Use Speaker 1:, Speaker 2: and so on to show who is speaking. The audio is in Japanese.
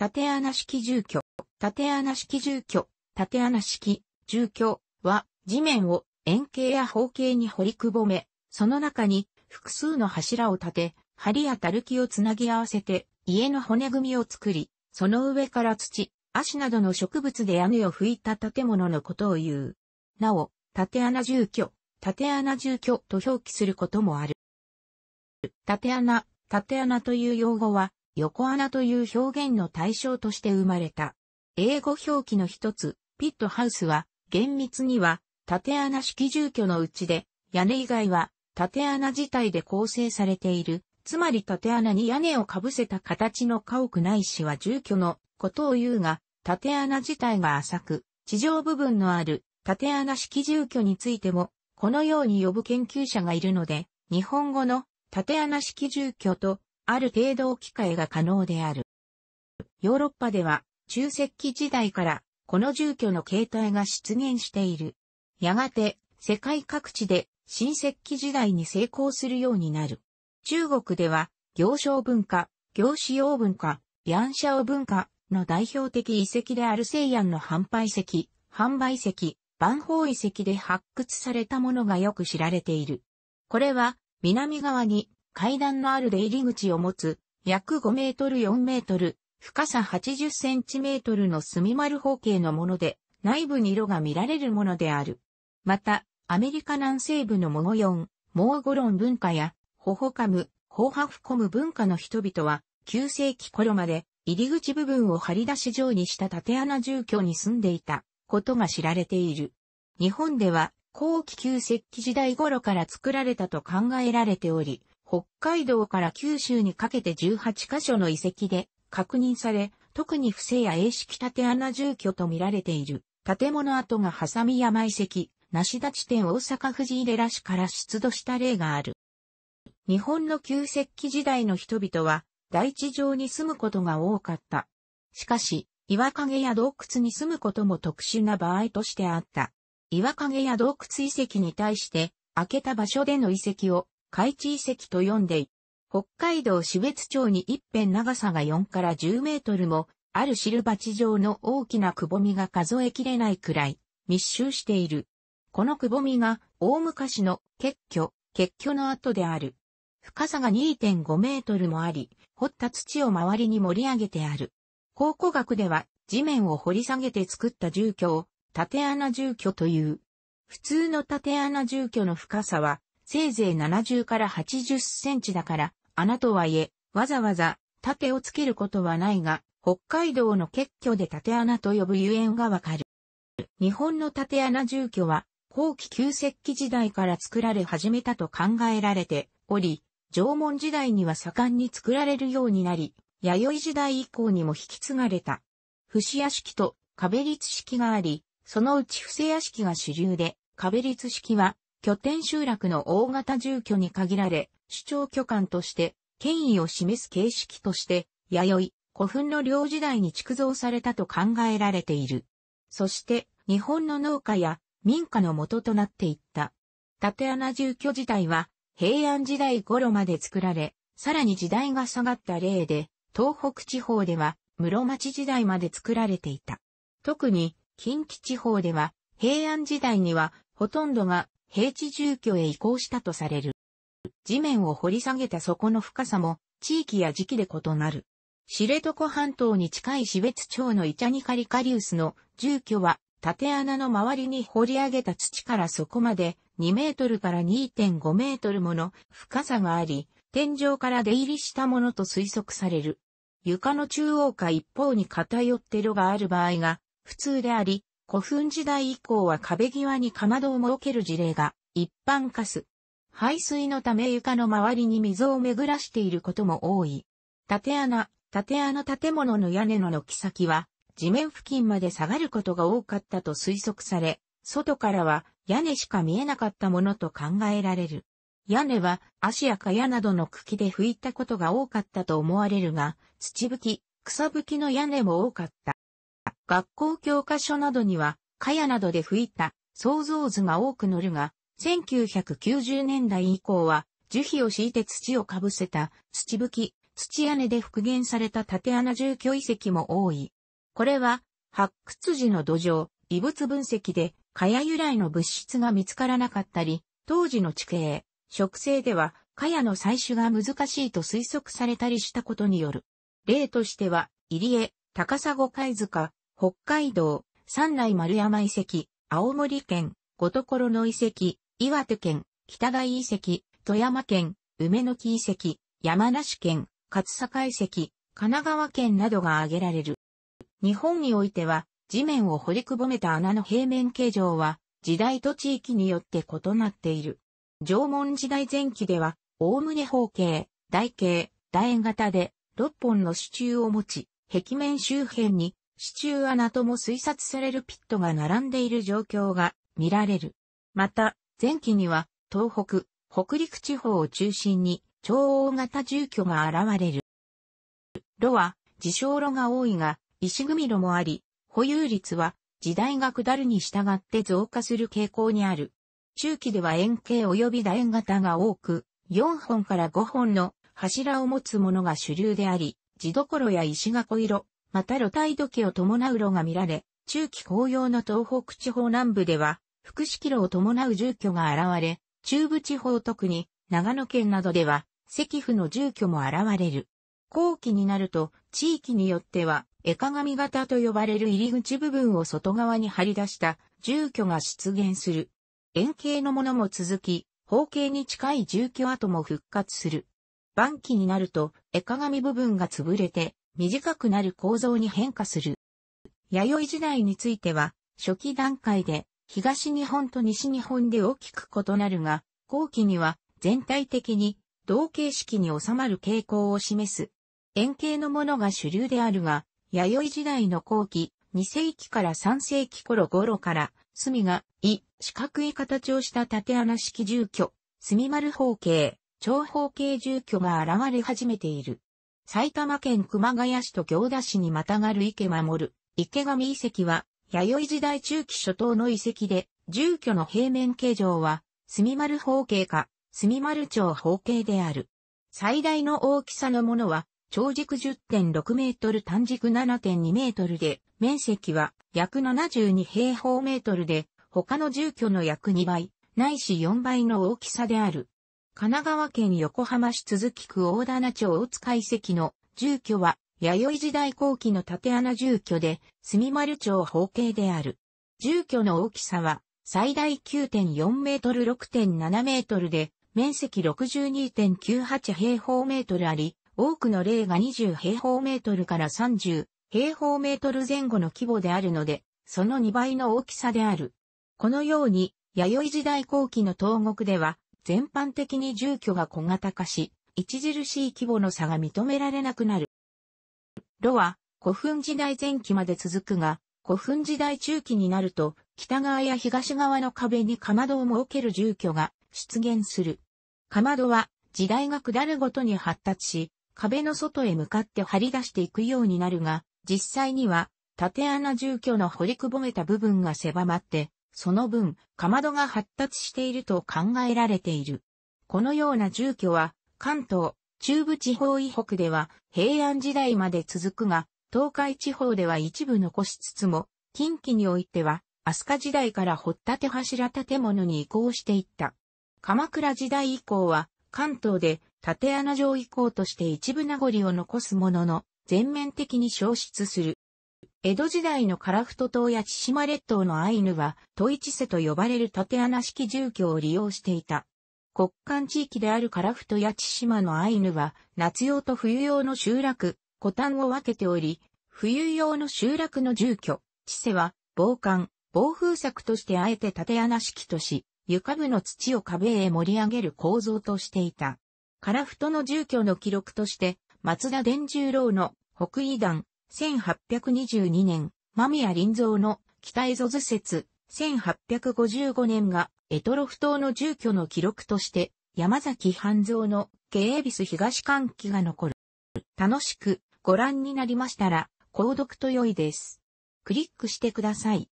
Speaker 1: 縦穴式住居、縦穴式住居、縦穴式住居は地面を円形や方形に掘りくぼめ、その中に複数の柱を立て、梁やたるきをつなぎ合わせて家の骨組みを作り、その上から土、足などの植物で屋根を吹いた建物のことを言う。なお、縦穴住居、縦穴住居と表記することもある。縦穴、縦穴という用語は、横穴という表現の対象として生まれた。英語表記の一つ、ピットハウスは、厳密には、縦穴式住居のうちで、屋根以外は、縦穴自体で構成されている、つまり縦穴に屋根をかぶせた形の家屋ないしは住居のことを言うが、縦穴自体が浅く、地上部分のある縦穴式住居についても、このように呼ぶ研究者がいるので、日本語の縦穴式住居とある程度置き換えが可能である。ヨーロッパでは、中石器時代から、この住居の形態が出現している。やがて、世界各地で、新石器時代に成功するようになる。中国では、行商文化、行使用文化、ヤンシャオ文化の代表的遺跡である西安の販売石、販売石、万宝遺跡で発掘されたものがよく知られている。これは、南側に階段のある出入り口を持つ、約5メートル4メートル、深さ80センチメートルの墨丸方形のもので、内部に色が見られるものである。また、アメリカ南西部のモゴヨン、モーゴロン文化や、ホホカム、ホーハフコム文化の人々は、9世紀頃まで、入り口部分を張り出し状にした縦穴住居に住んでいたことが知られている。日本では後期旧石器時代頃から作られたと考えられており、北海道から九州にかけて18カ所の遺跡で確認され、特に布施や英式縦穴住居と見られている。建物跡がハサミ山遺跡、梨田地点大阪藤井寺市から出土した例がある。日本の旧石器時代の人々は大地上に住むことが多かった。しかし、岩陰や洞窟に住むことも特殊な場合としてあった。岩陰や洞窟遺跡に対して、開けた場所での遺跡を海地遺跡と呼んで、い、北海道標津町に一辺長さが4から10メートルも、あるシルバ地上の大きなくぼみが数えきれないくらい密集している。このくぼみが大昔の結居、結居の跡である。深さが2.5メートルもあり、掘った土を周りに盛り上げてある。考古学では地面を掘り下げて作った住居を縦穴住居という。普通の縦穴住居の深さはせいぜい70から80センチだから、穴とはいえ、わざわざ縦をつけることはないが、北海道の結居で縦穴と呼ぶゆえんがわかる。日本の縦穴住居は、後期旧石器時代から作られ始めたと考えられており、縄文時代には盛んに作られるようになり、弥生時代以降にも引き継がれた。伏屋式と壁立式があり、そのうち伏屋式が主流で、壁立式は拠点集落の大型住居に限られ、主張巨漢として権威を示す形式として、弥生、古墳の領時代に築造されたと考えられている。そして、日本の農家や民家の元となっていった。縦穴住居自体は、平安時代頃まで作られ、さらに時代が下がった例で、東北地方では室町時代まで作られていた。特に近畿地方では平安時代にはほとんどが平地住居へ移行したとされる。地面を掘り下げた底の深さも地域や時期で異なる。知床半島に近い標別町のイチャニカリカリウスの住居は縦穴の周りに掘り上げた土からそこまで2メートルから2.5メートルもの深さがあり、天井から出入りしたものと推測される。床の中央か一方に偏って路がある場合が普通であり、古墳時代以降は壁際にかまどを設ける事例が一般化す。排水のため床の周りに溝を巡らしていることも多い。縦穴、縦穴建物の屋根の軒先は地面付近まで下がることが多かったと推測され、外からは屋根しか見えなかったものと考えられる。屋根は足や蚊帳などの茎で拭いたことが多かったと思われるが、土吹き、草吹きの屋根も多かった。学校教科書などには、かやなどで吹いた想像図が多く載るが、1990年代以降は、樹皮を敷いて土をかぶせた土吹き、土屋根で復元された縦穴住居遺跡も多い。これは、発掘時の土壌、異物分析で、かや由来の物質が見つからなかったり、当時の地形、植生では、かやの採取が難しいと推測されたりしたことによる。例としては、入江、高砂貝塚、北海道、三内丸山遺跡、青森県、五所の遺跡、岩手県、北大遺跡、富山県、梅の木遺跡、山梨県、勝坂遺跡、神奈川県などが挙げられる。日本においては、地面を掘りくぼめた穴の平面形状は、時代と地域によって異なっている。縄文時代前期では、おおむね方形、台形、楕円型で、6本の支柱を持ち、壁面周辺に支柱穴とも推察されるピットが並んでいる状況が見られる。また、前期には東北、北陸地方を中心に超大型住居が現れる。炉は自称炉が多いが、石組炉もあり、保有率は時代が下るに従って増加する傾向にある。中期では円形及び楕円型が多く、4本から5本の柱を持つものが主流であり、地所や石囲い色。また露体時計を伴う炉が見られ、中期紅葉の東北地方南部では、福式路を伴う住居が現れ、中部地方特に長野県などでは、石府の住居も現れる。後期になると、地域によっては、絵鏡型と呼ばれる入り口部分を外側に張り出した住居が出現する。円形のものも続き、方形に近い住居跡も復活する。晩期になると、絵鏡部分が潰れて、短くなる構造に変化する。弥生時代については、初期段階で東日本と西日本で大きく異なるが、後期には全体的に同形式に収まる傾向を示す。円形のものが主流であるが、弥生時代の後期、2世紀から3世紀頃頃から、隅が、い、四角い形をした縦穴式住居、隅丸方形、長方形住居が現れ始めている。埼玉県熊谷市と行田市にまたがる池守る、池上遺跡は、弥生時代中期初頭の遺跡で、住居の平面形状は、墨丸方形か、墨丸町方形である。最大の大きさのものは、長軸10.6メートル短軸7.2メートルで、面積は約72平方メートルで、他の住居の約2倍、ないし4倍の大きさである。神奈川県横浜市続き区大棚町大塚遺跡の住居は、弥生時代後期の縦穴住居で、住丸町方形である。住居の大きさは、最大9.4メートル6.7メートルで、面積62.98平方メートルあり、多くの例が20平方メートルから30平方メートル前後の規模であるので、その2倍の大きさである。このように、弥生時代後期の東国では、全般的に住居が小型化し、著しい規模の差が認められなくなる。炉は古墳時代前期まで続くが、古墳時代中期になると、北側や東側の壁にかまどを設ける住居が出現する。かまどは時代が下るごとに発達し、壁の外へ向かって張り出していくようになるが、実際には縦穴住居の掘りくぼめた部分が狭まって、その分、かまどが発達していると考えられている。このような住居は、関東、中部地方以北では平安時代まで続くが、東海地方では一部残しつつも、近畿においては、飛鳥時代から掘っ立柱建物に移行していった。鎌倉時代以降は、関東で縦穴城以降として一部名残を残すものの、全面的に消失する。江戸時代の樺太島や千島列島のアイヌは、トイチセと呼ばれる縦穴式住居を利用していた。国間地域である樺太や千島のアイヌは、夏用と冬用の集落、古丹を分けており、冬用の集落の住居、千セは、防寒、防風作としてあえて縦穴式とし、床部の土を壁へ盛り上げる構造としていた。樺太の住居の記録として、松田伝十郎の北井団、1822年、間宮林蔵の北江ゾ図説、1855年が、エトロフ島の住居の記録として、山崎半蔵のケエビス東関記が残る。楽しくご覧になりましたら、購読と良いです。クリックしてください。